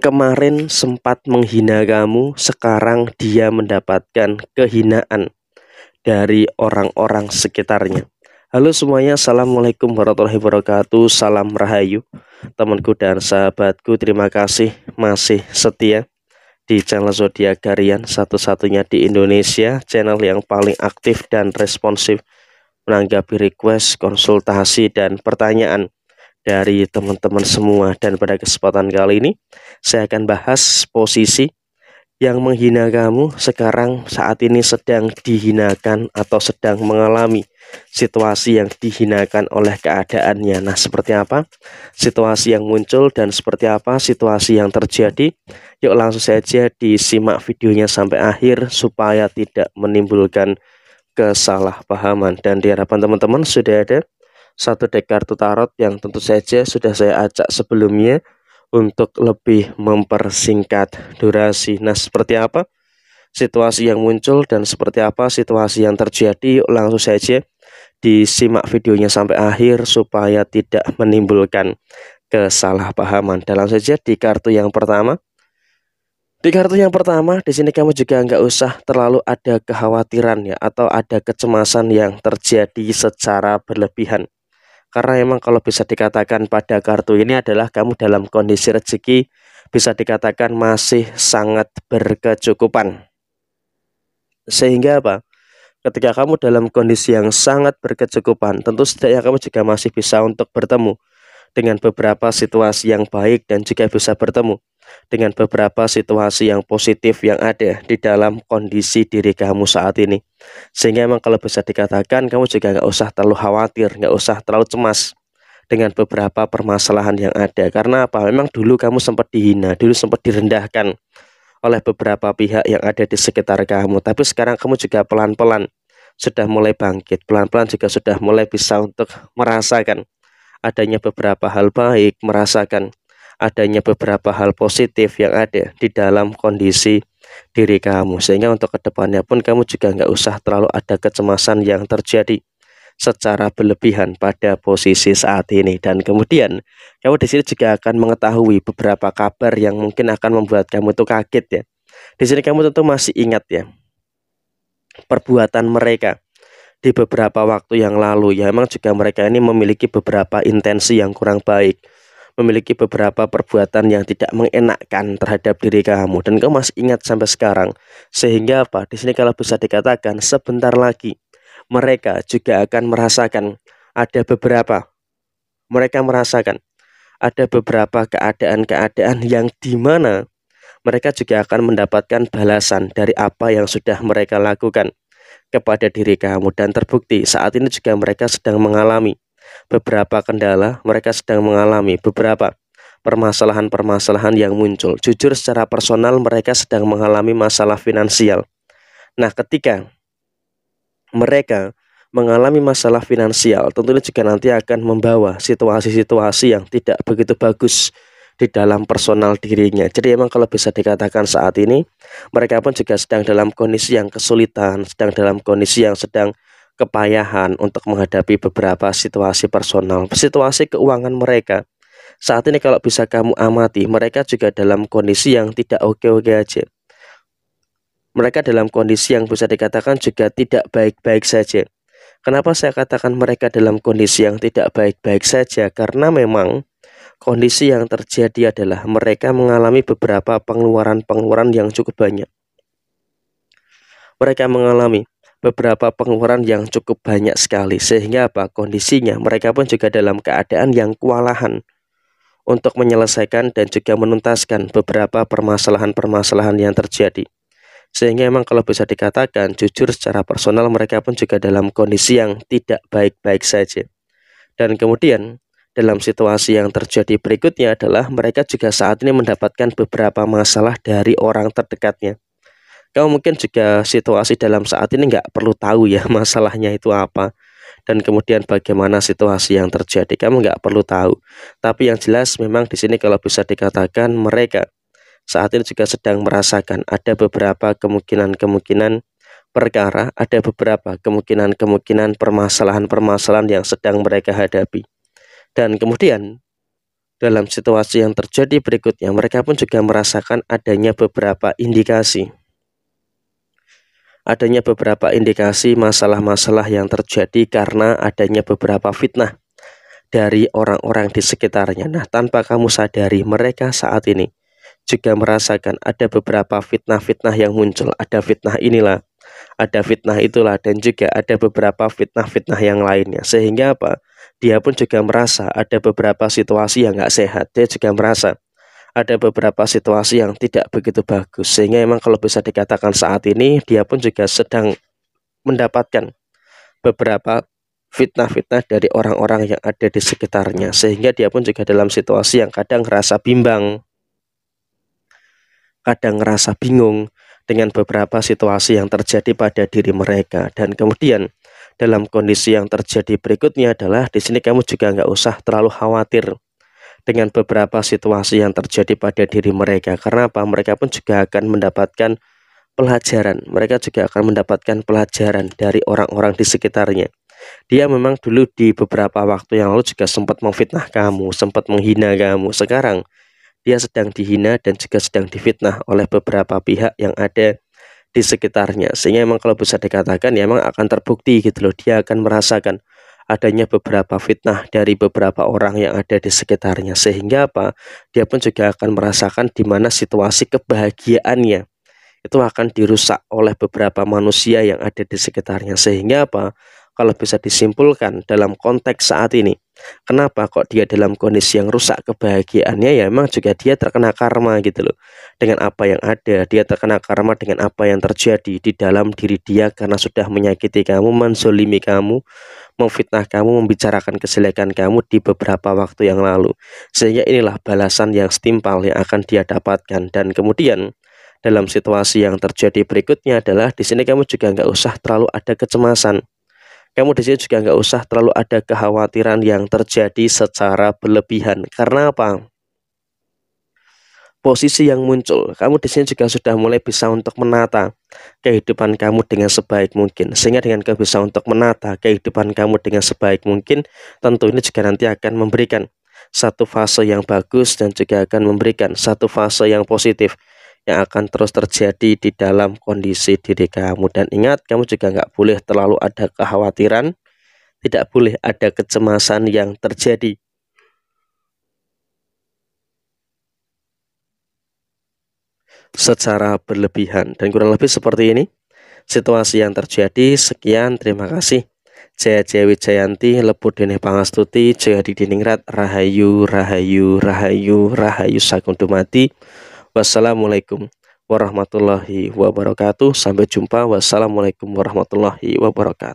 kemarin sempat menghina kamu, sekarang dia mendapatkan kehinaan dari orang-orang sekitarnya. Halo semuanya, Assalamualaikum warahmatullahi wabarakatuh, salam rahayu temanku dan sahabatku, terima kasih masih setia di channel Zodiak Garian satu-satunya di Indonesia, channel yang paling aktif dan responsif menanggapi request, konsultasi, dan pertanyaan dari teman-teman semua dan pada kesempatan kali ini saya akan bahas posisi yang menghina kamu sekarang saat ini sedang dihinakan atau sedang mengalami situasi yang dihinakan oleh keadaannya. Nah, seperti apa situasi yang muncul dan seperti apa situasi yang terjadi? Yuk langsung saja disimak videonya sampai akhir supaya tidak menimbulkan kesalahpahaman dan diharapkan teman-teman sudah ada satu dek kartu tarot yang tentu saja sudah saya acak sebelumnya untuk lebih mempersingkat durasi. Nah, seperti apa situasi yang muncul dan seperti apa situasi yang terjadi langsung saja disimak videonya sampai akhir supaya tidak menimbulkan kesalahpahaman. Dalam saja di kartu yang pertama di kartu yang pertama, di sini kamu juga nggak usah terlalu ada kekhawatiran ya atau ada kecemasan yang terjadi secara berlebihan. Karena emang kalau bisa dikatakan pada kartu ini adalah kamu dalam kondisi rezeki bisa dikatakan masih sangat berkecukupan. Sehingga apa? Ketika kamu dalam kondisi yang sangat berkecukupan, tentu setidaknya kamu juga masih bisa untuk bertemu dengan beberapa situasi yang baik dan juga bisa bertemu dengan beberapa situasi yang positif yang ada di dalam kondisi diri kamu saat ini. Sehingga emang kalau bisa dikatakan kamu juga nggak usah terlalu khawatir, nggak usah terlalu cemas dengan beberapa permasalahan yang ada. Karena apa? Memang dulu kamu sempat dihina, dulu sempat direndahkan oleh beberapa pihak yang ada di sekitar kamu. Tapi sekarang kamu juga pelan-pelan sudah mulai bangkit, pelan-pelan juga sudah mulai bisa untuk merasakan adanya beberapa hal baik, merasakan adanya beberapa hal positif yang ada di dalam kondisi diri kamu sehingga untuk kedepannya pun kamu juga nggak usah terlalu ada kecemasan yang terjadi secara berlebihan pada posisi saat ini dan kemudian kamu di sini juga akan mengetahui beberapa kabar yang mungkin akan membuat kamu tuh kaget ya di sini kamu tentu masih ingat ya perbuatan mereka di beberapa waktu yang lalu ya emang juga mereka ini memiliki beberapa intensi yang kurang baik memiliki beberapa perbuatan yang tidak mengenakkan terhadap diri kamu dan kamu masih ingat sampai sekarang. Sehingga apa? Di sini kalau bisa dikatakan sebentar lagi mereka juga akan merasakan ada beberapa mereka merasakan ada beberapa keadaan-keadaan yang dimana mereka juga akan mendapatkan balasan dari apa yang sudah mereka lakukan kepada diri kamu dan terbukti saat ini juga mereka sedang mengalami beberapa kendala mereka sedang mengalami, beberapa permasalahan-permasalahan yang muncul. Jujur secara personal mereka sedang mengalami masalah finansial. Nah, ketika mereka mengalami masalah finansial, tentunya juga nanti akan membawa situasi-situasi yang tidak begitu bagus di dalam personal dirinya. Jadi emang kalau bisa dikatakan saat ini mereka pun juga sedang dalam kondisi yang kesulitan, sedang dalam kondisi yang sedang kepayahan untuk menghadapi beberapa situasi personal, situasi keuangan mereka. Saat ini kalau bisa kamu amati, mereka juga dalam kondisi yang tidak oke-oke aja. Mereka dalam kondisi yang bisa dikatakan juga tidak baik-baik saja. Kenapa saya katakan mereka dalam kondisi yang tidak baik-baik saja? Karena memang kondisi yang terjadi adalah mereka mengalami beberapa pengeluaran-pengeluaran yang cukup banyak. Mereka mengalami beberapa pengeluaran yang cukup banyak sekali sehingga apa kondisinya mereka pun juga dalam keadaan yang kewalahan untuk menyelesaikan dan juga menuntaskan beberapa permasalahan-permasalahan yang terjadi. Sehingga memang kalau bisa dikatakan jujur secara personal mereka pun juga dalam kondisi yang tidak baik-baik saja. Dan kemudian dalam situasi yang terjadi berikutnya adalah mereka juga saat ini mendapatkan beberapa masalah dari orang terdekatnya. Kamu mungkin juga situasi dalam saat ini nggak perlu tahu ya masalahnya itu apa dan kemudian bagaimana situasi yang terjadi. Kamu nggak perlu tahu. Tapi yang jelas memang di sini kalau bisa dikatakan mereka saat ini juga sedang merasakan ada beberapa kemungkinan-kemungkinan perkara, ada beberapa kemungkinan-kemungkinan permasalahan-permasalahan yang sedang mereka hadapi. Dan kemudian dalam situasi yang terjadi berikutnya, mereka pun juga merasakan adanya beberapa indikasi adanya beberapa indikasi masalah-masalah yang terjadi karena adanya beberapa fitnah dari orang-orang di sekitarnya. Nah, tanpa kamu sadari, mereka saat ini juga merasakan ada beberapa fitnah-fitnah yang muncul. Ada fitnah inilah, ada fitnah itulah, dan juga ada beberapa fitnah-fitnah yang lainnya. Sehingga apa? Dia pun juga merasa ada beberapa situasi yang nggak sehat. Dia juga merasa ada beberapa situasi yang tidak begitu bagus sehingga emang kalau bisa dikatakan saat ini dia pun juga sedang mendapatkan beberapa fitnah-fitnah dari orang-orang yang ada di sekitarnya sehingga dia pun juga dalam situasi yang kadang rasa bimbang kadang rasa bingung dengan beberapa situasi yang terjadi pada diri mereka dan kemudian dalam kondisi yang terjadi berikutnya adalah di sini kamu juga nggak usah terlalu khawatir dengan beberapa situasi yang terjadi pada diri mereka. Karena apa? Mereka pun juga akan mendapatkan pelajaran. Mereka juga akan mendapatkan pelajaran dari orang-orang di sekitarnya. Dia memang dulu di beberapa waktu yang lalu juga sempat memfitnah kamu, sempat menghina kamu. Sekarang dia sedang dihina dan juga sedang difitnah oleh beberapa pihak yang ada di sekitarnya. Sehingga memang kalau bisa dikatakan ya memang akan terbukti gitu loh. Dia akan merasakan adanya beberapa fitnah dari beberapa orang yang ada di sekitarnya sehingga apa dia pun juga akan merasakan di mana situasi kebahagiaannya itu akan dirusak oleh beberapa manusia yang ada di sekitarnya sehingga apa kalau bisa disimpulkan dalam konteks saat ini. Kenapa kok dia dalam kondisi yang rusak kebahagiaannya ya memang juga dia terkena karma gitu loh. Dengan apa yang ada, dia terkena karma dengan apa yang terjadi di dalam diri dia karena sudah menyakiti kamu, mensolimi kamu, memfitnah kamu, membicarakan keselekan kamu di beberapa waktu yang lalu. Sehingga inilah balasan yang setimpal yang akan dia dapatkan dan kemudian dalam situasi yang terjadi berikutnya adalah di sini kamu juga nggak usah terlalu ada kecemasan kamu di sini juga nggak usah terlalu ada kekhawatiran yang terjadi secara berlebihan. Karena apa? Posisi yang muncul, kamu di sini juga sudah mulai bisa untuk menata kehidupan kamu dengan sebaik mungkin. Sehingga dengan kamu bisa untuk menata kehidupan kamu dengan sebaik mungkin, tentu ini juga nanti akan memberikan satu fase yang bagus dan juga akan memberikan satu fase yang positif yang akan terus terjadi di dalam kondisi diri kamu dan ingat kamu juga nggak boleh terlalu ada kekhawatiran tidak boleh ada kecemasan yang terjadi secara berlebihan dan kurang lebih seperti ini situasi yang terjadi sekian terima kasih Jaya Jaya Jayanti Lebut dini pangastuti Jaya Didiningrat Rahayu Rahayu Rahayu Rahayu Sakundumati Wassalamualaikum warahmatullahi wabarakatuh. Sampai jumpa. Wassalamualaikum warahmatullahi wabarakatuh.